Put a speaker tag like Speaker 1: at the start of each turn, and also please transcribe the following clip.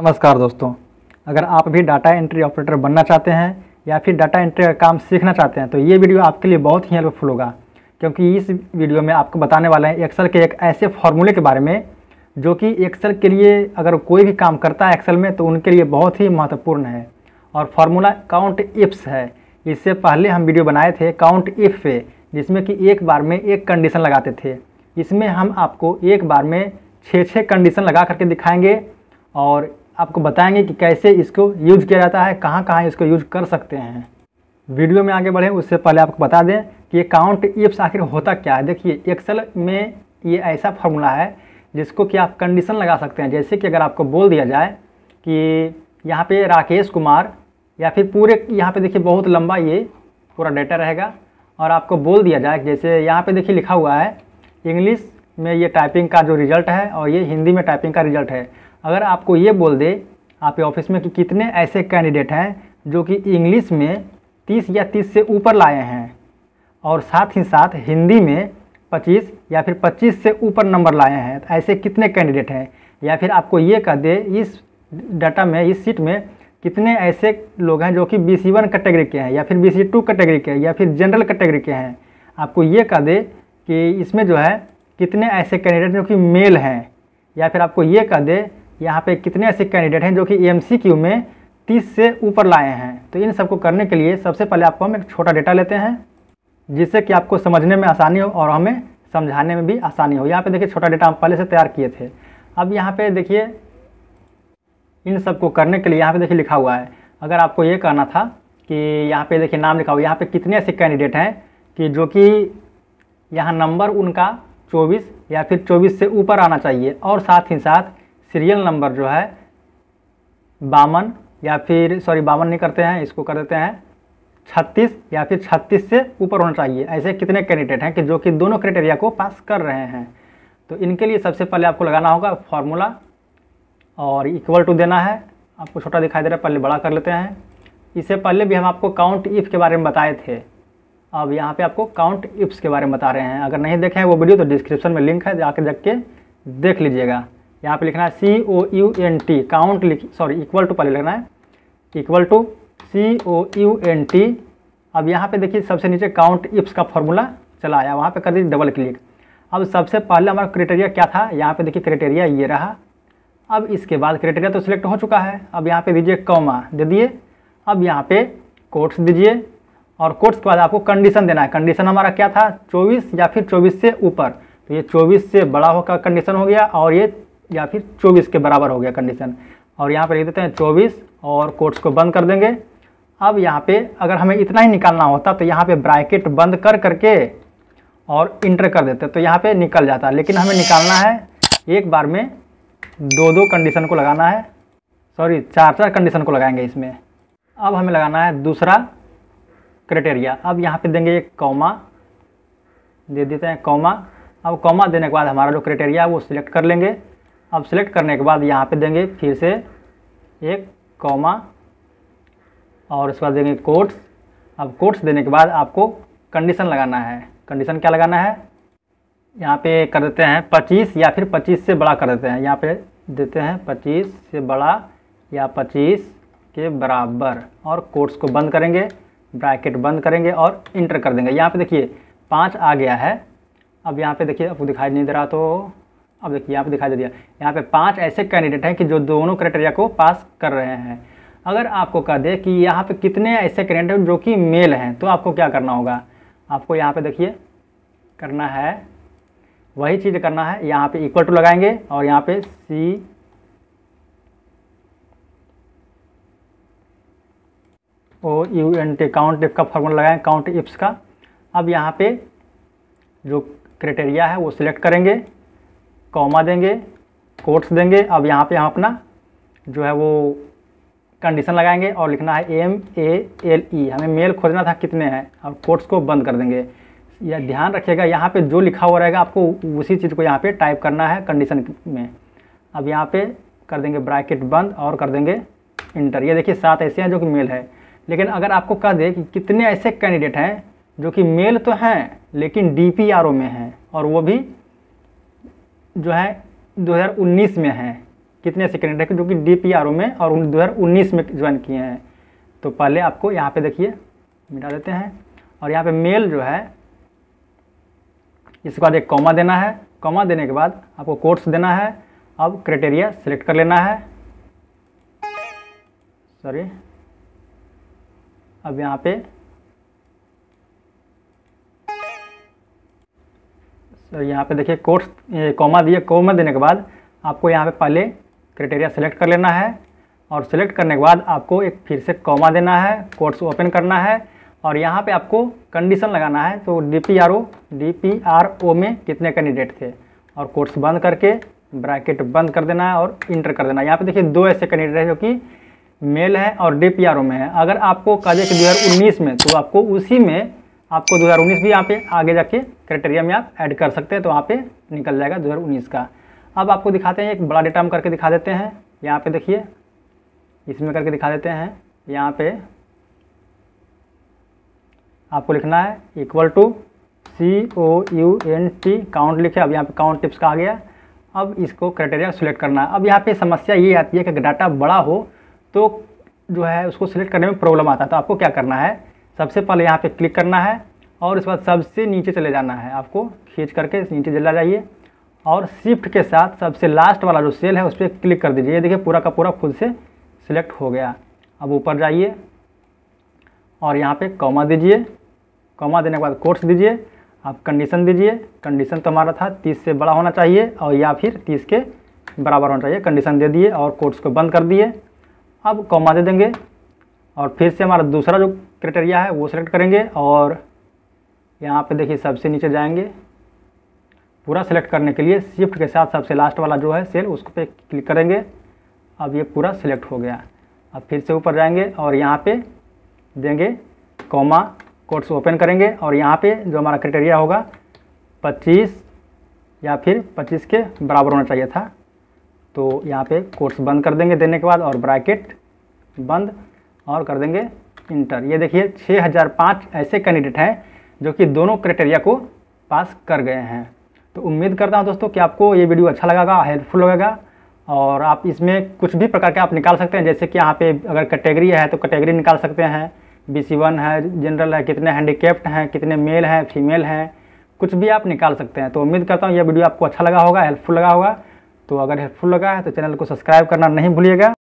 Speaker 1: नमस्कार दोस्तों अगर आप भी डाटा एंट्री ऑपरेटर बनना चाहते हैं या फिर डाटा एंट्री का काम सीखना चाहते हैं तो ये वीडियो आपके लिए बहुत ही हेल्पफुल होगा क्योंकि इस वीडियो में आपको बताने वाला है एक्सेल के एक ऐसे फार्मूले के बारे में जो कि एक्सेल के लिए अगर कोई भी काम करता है एक्सेल में तो उनके लिए बहुत ही महत्वपूर्ण है और फार्मूला काउंट इफ्स है इससे पहले हम वीडियो बनाए थे काउंट इफ पे जिसमें कि एक बार में एक कंडीशन लगाते थे इसमें हम आपको एक बार में छः छः कंडीशन लगा करके दिखाएंगे और आपको बताएंगे कि कैसे इसको यूज किया जाता है कहाँ कहाँ इसको यूज कर सकते हैं वीडियो में आगे बढ़ें उससे पहले आपको बता दें कि ये काउंट इफ्स आखिर होता क्या है देखिए एक्सेल में ये ऐसा फार्मूला है जिसको कि आप कंडीशन लगा सकते हैं जैसे कि अगर आपको बोल दिया जाए कि यहाँ पे राकेश कुमार या फिर पूरे यहाँ पे देखिए बहुत लंबा ये पूरा डेटा रहेगा और आपको बोल दिया जाए जैसे यहाँ पे देखिए लिखा हुआ है इंग्लिश में ये टाइपिंग का जो रिज़ल्ट है और ये हिंदी में टाइपिंग का रिज़ल्ट है अगर आपको ये बोल दे आपके ऑफिस में कि कितने ऐसे कैंडिडेट हैं जो कि इंग्लिश में तीस या तीस से ऊपर लाए हैं और साथ ही साथ हिंदी में पच्चीस या फिर पच्चीस से ऊपर नंबर लाए हैं तो ऐसे कितने कैंडिडेट हैं या फिर आपको ये कह दे इस डाटा में इस सीट में कितने ऐसे लोग हैं जो कि बी सी वन कैटेगरी के हैं या फिर बी सी टू कैटेगरी के हैं या फिर जनरल कैटेगरी के हैं आपको ये कह दे कि इसमें जो है कितने ऐसे कैंडिडेट जो कि मेल हैं या फिर आपको ये कह दे यहाँ पे कितने ऐसे कैंडिडेट हैं जो कि एम में 30 से ऊपर लाए हैं तो इन सबको करने के लिए सबसे पहले आपको हम एक छोटा डेटा लेते हैं जिससे कि आपको समझने में आसानी हो और हमें समझाने में भी आसानी हो यहाँ पे देखिए छोटा डेटा हम पहले से तैयार किए थे अब यहाँ पे देखिए इन सबको करने के लिए यहाँ पे देखिए लिखा हुआ है अगर आपको ये कहना था कि यहाँ पे देखिए नाम लिखा हुआ यहाँ पे कितने ऐसे कैंडिडेट हैं कि जो कि यहाँ नंबर उनका 24 या फिर 24 से ऊपर आना चाहिए और साथ ही साथ सीरियल नंबर जो है बावन या फिर सॉरी बावन नहीं करते हैं इसको कर देते हैं छत्तीस या फिर छत्तीस से ऊपर होना चाहिए ऐसे कितने कैंडिडेट हैं कि जो कि दोनों क्राइटेरिया को पास कर रहे हैं तो इनके लिए सबसे पहले आपको लगाना होगा फॉर्मूला और इक्वल टू देना है आपको छोटा दिखाई दे रहा है पहले बड़ा कर लेते हैं इससे पहले भी हम आपको काउंट इफ़ के बारे में बताए थे अब यहाँ पे आपको काउंट इफ्स के बारे में बता रहे हैं अगर नहीं देखे हैं वो वीडियो तो डिस्क्रिप्शन में लिंक है जाके देख के देख लीजिएगा यहाँ पे लिखना है C O U N T count लिख सॉरी इक्वल टू पहले लिखना है equal to C O U N T अब यहाँ पे देखिए सबसे नीचे काउंट इप्स का फॉर्मूला चला आया वहाँ पे कर दीजिए डबल क्लिक अब सबसे पहले हमारा क्राइटेरिया क्या था यहाँ पे देखिए क्राइटेरिया ये रहा अब इसके बाद क्राइटेरिया तो सिलेक्ट हो चुका है अब यहाँ पे दीजिए कौमा दे दिए अब यहाँ पे कोट्स दीजिए और कोट्स के बाद आपको कंडीशन देना है कंडीशन हमारा क्या था चौबीस या फिर चौबीस से ऊपर तो ये चौबीस से बड़ा होकर कंडीशन हो गया और ये या फिर 24 के बराबर हो गया कंडीशन और यहाँ पर लिख देते हैं 24 और कोट्स को बंद कर देंगे अब यहाँ पे अगर हमें इतना ही निकालना होता तो यहाँ पे ब्रैकेट बंद कर करके और इंटर कर देते तो यहाँ पे निकल जाता लेकिन हमें निकालना है एक बार में दो दो कंडीशन को लगाना है सॉरी चार चार कंडीशन को लगाएंगे इसमें अब हमें लगाना है दूसरा क्राइटेरिया अब यहाँ पे देंगे एक कौमा दे देते हैं कौमा अब कौमा देने के बाद हमारा जो क्राइटेरिया है वो सिलेक्ट कर लेंगे अब सेलेक्ट करने के बाद यहाँ पे देंगे फिर से एक कॉमा और उसके बाद देंगे कोट्स अब कोट्स देने के बाद आपको कंडीशन लगाना है कंडीशन क्या लगाना है यहाँ पे कर देते हैं 25 या फिर 25 से बड़ा कर देते हैं यहाँ पे देते हैं 25 से बड़ा या 25 के बराबर और कोट्स को बंद करेंगे ब्रैकेट बंद करेंगे और इंटर कर देंगे यहाँ पे देखिए पाँच आ गया है अब यहाँ पे देखिए आपको दिखाई नहीं दे रहा तो अब देखिए यहाँ पे दिखाई दे दिया यहाँ पे पांच ऐसे कैंडिडेट हैं कि जो दोनों क्राइटेरिया को पास कर रहे हैं अगर आपको कह दे कि यहाँ पे कितने ऐसे कैंडिडेट जो कि मेल हैं तो आपको क्या करना होगा आपको यहाँ पे देखिए करना है वही चीज़ करना है यहाँ पे इक्वल टू लगाएंगे और यहाँ पे C O U N T count if का फॉर्मूला लगाएं काउंट इफ्स का अब यहाँ पे जो क्राइटेरिया है वो सिलेक्ट करेंगे कॉमा देंगे कोट्स देंगे अब यहाँ पे हम अपना जो है वो कंडीशन लगाएंगे और लिखना है एम ए एल ई हमें मेल खोजना था कितने हैं अब कोट्स को बंद कर देंगे या ध्यान रखिएगा यहाँ पे जो लिखा हुआ रहेगा आपको उसी चीज़ को यहाँ पे टाइप करना है कंडीशन में अब यहाँ पे कर देंगे ब्रैकेट बंद और कर देंगे इंटर ये देखिए सात ऐसे हैं जो कि मेल है लेकिन अगर आपको कह दे कि कितने ऐसे कैंडिडेट हैं जो कि मेल तो हैं लेकिन डी में हैं और वो भी जो है 2019 में हैं कितने सेकेंड है जो कि डी पी आर ओ में और 2019 में ज्वाइन किए हैं तो पहले आपको यहाँ पे देखिए मिटा देते हैं और यहाँ पे मेल जो है इसके बाद एक कॉमा देना है कॉमा देने के बाद आपको कोर्स देना है अब क्राइटेरिया सेलेक्ट कर लेना है सॉरी अब यहाँ पे तो यहाँ पे देखिए कोर्स कॉमा दिए कॉमा देने के बाद आपको यहाँ पे पहले क्राइटेरिया सेलेक्ट कर लेना है और सिलेक्ट करने के बाद आपको एक फिर से कॉमा देना है कोर्स ओपन करना है और यहाँ पे आपको कंडीशन लगाना है तो D P R O D P R O में कितने कैंडिडेट थे और कोर्स बंद करके ब्रैकेट बंद कर देना है और इंटर कर देना है यहाँ पर देखिए दो ऐसे कैंडिडेट हैं जो कि मेल है और डी पी आर ओ में है अगर आपको कहा जाए कि दो में तो आपको उसी में आपको 2019 भी यहाँ पे आगे जाके क्राइटेरिया में आप ऐड कर सकते हैं तो वहाँ पे निकल जाएगा 2019 का अब आपको दिखाते हैं एक बड़ा डेटा हम करके दिखा देते हैं यहाँ पे देखिए इसमें करके दिखा देते हैं यहाँ पे आपको लिखना है equal to C O U N T count लिखे अब यहाँ पे काउंट टिप्स का आ गया अब इसको क्राइटेरिया सेलेक्ट करना है अब यहाँ पे समस्या ये आती है कि डाटा बड़ा हो तो जो है उसको सिलेक्ट करने में प्रॉब्लम आता है तो आपको क्या करना है सबसे पहले यहाँ पे क्लिक करना है और उसके बाद सबसे नीचे चले जाना है आपको खींच करके नीचे चला जाइए और शिफ्ट के साथ सबसे लास्ट वाला जो सेल है उस पर क्लिक कर दीजिए देखिए पूरा का पूरा खुद से सिलेक्ट हो गया अब ऊपर जाइए और यहाँ पे कॉमा दीजिए कॉमा देने के बाद कोर्स दीजिए आप कंडीशन दीजिए कंडीशन तो हमारा था तीस से बड़ा होना चाहिए और या फिर तीस के बराबर होना चाहिए कंडीशन दे दिए और कोर्स को बंद कर दिए अब कॉमा दे देंगे और फिर से हमारा दूसरा जो क्राइटेरिया है वो सेलेक्ट करेंगे और यहाँ पे देखिए सबसे नीचे जाएंगे पूरा सेलेक्ट करने के लिए शिफ्ट के साथ सबसे लास्ट वाला जो है सेल उसको पे क्लिक करेंगे अब ये पूरा सेलेक्ट हो गया अब फिर से ऊपर जाएंगे और यहाँ पे देंगे कॉमा कोड्स ओपन करेंगे और यहाँ पे जो हमारा क्राइटेरिया होगा 25 या फिर 25 के बराबर होना चाहिए था तो यहाँ पे कोर्स बंद कर देंगे देने के बाद और ब्रैकेट बंद और कर देंगे इंटर ये देखिए छः ऐसे कैंडिडेट हैं जो कि दोनों क्राइटेरिया को पास कर गए हैं तो उम्मीद करता हूँ दोस्तों कि आपको ये वीडियो अच्छा लगेगा हेल्पफुल लगेगा और आप इसमें कुछ भी प्रकार के आप निकाल सकते हैं जैसे कि यहाँ पे अगर कैटेगरी है तो कैटेगरी निकाल सकते हैं बी सी वन है जनरल है कितने हैंडीकेप्ट हैं कितने मेल हैं फीमेल हैं कुछ भी आप निकाल सकते हैं तो उम्मीद करता हूँ यह वीडियो आपको अच्छा लगा होगा हेल्पफुल लगा होगा तो अगर हेल्पफुल लगा है तो चैनल को सब्सक्राइब करना नहीं भूलिएगा